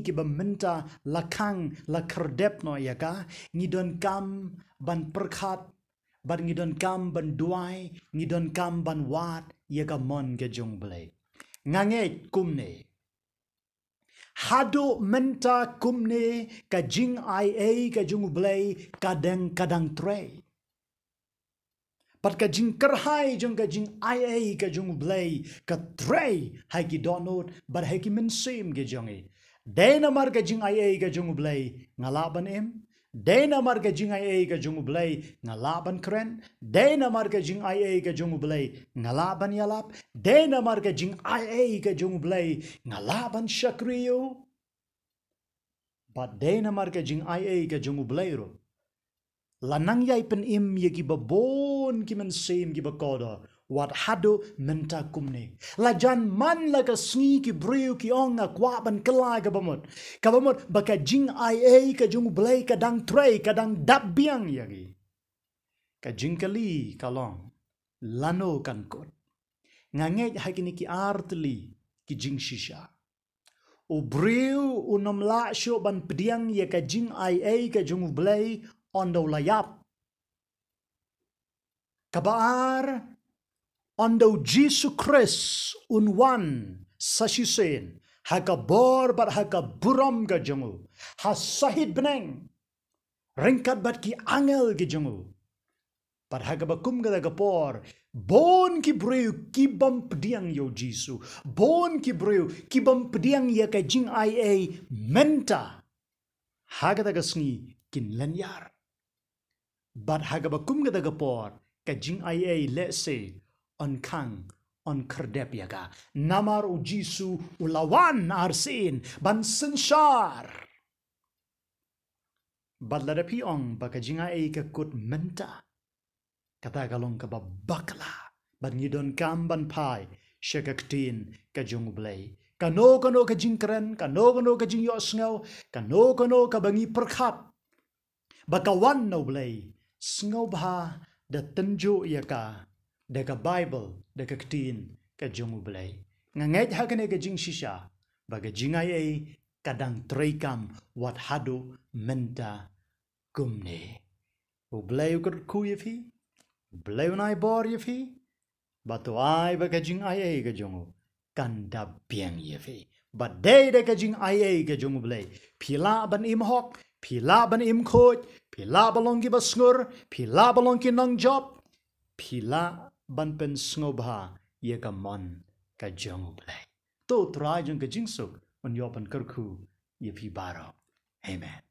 iki bamenta lakang la kardep no ya ka don kam ban perkhat ban don kam ban duai don kam ban wat ya ka mon ge jong ble ngange kumne hado menta kumne ka jing ai ai ka jung ble kadang kadang tre pat ka jing kar hai jong ka jing ai ai ka jung blei ka trei hai ki donot but hai ki min sim ge jong e Dena marga jing ai ai ga ngalaban em Dena marga jing ai ai ga ngalaban kren Dena marga jing ai ai ga ngalaban yalap Dena marga jing ai ai ga ngalaban shakriyo But dena marga jing ai ai ga ro Lanang yai pen im yegi babon kimen seim gi bakoda wat hado menta kumne la jan man ka ki brio ki onga kwa ban kala ka bamot ka bamot baka jing ai e ka jung blai ka dang tray ka dang dab biang yagi ka jing kali ka long lano kan kot ngange hakini ki artli ki jing shisha o brio o nom la sho ban pediang ya ka jing ai e ka jung blai on do layap kabar Andau Jesu Kris un wan sasisen haga bor bar haga buram ga jungu hasahid beneng, benang ringkat bat ki angel ga jungu par haga bakum ga daga por bon ki breu ki bam pdiang yo jisu bon ki breu ki bam pdiang ya ka jing ai ai e menta haga daga sni kin lanyar bar haga bakum ga daga por ka jing ai ai e let's say on kang on kerdep yaga namar u jisu ulawan arsin ban senshar pi ong bakajinga e ka kut menta kata galong ka bakla, ban yidon kam ban pai shekaktin ka jung blei kano no ka jingkren kano kano ka jing yosngel kano kano ka bangi perkat bakawan no blei sngobha da tenjo yaka deka Bible deka ktiin ka jungu belai ngangej hakane ga jing shisha baga jinga yei kadang treikam wat hadu menta kumne ublay ukur kuyefi ublay unai bor yefi batu ai baga jing ai ai jungu kanda biang yefi badai daga jing ai ai ga jungu belai pila ban imhok pila ban imkhoj pila balongi basngur pila balongi nang job pila banpen snobha ye ka mon ka jong blai to trajung ka jingsuk on yopan karku ye phi baro amen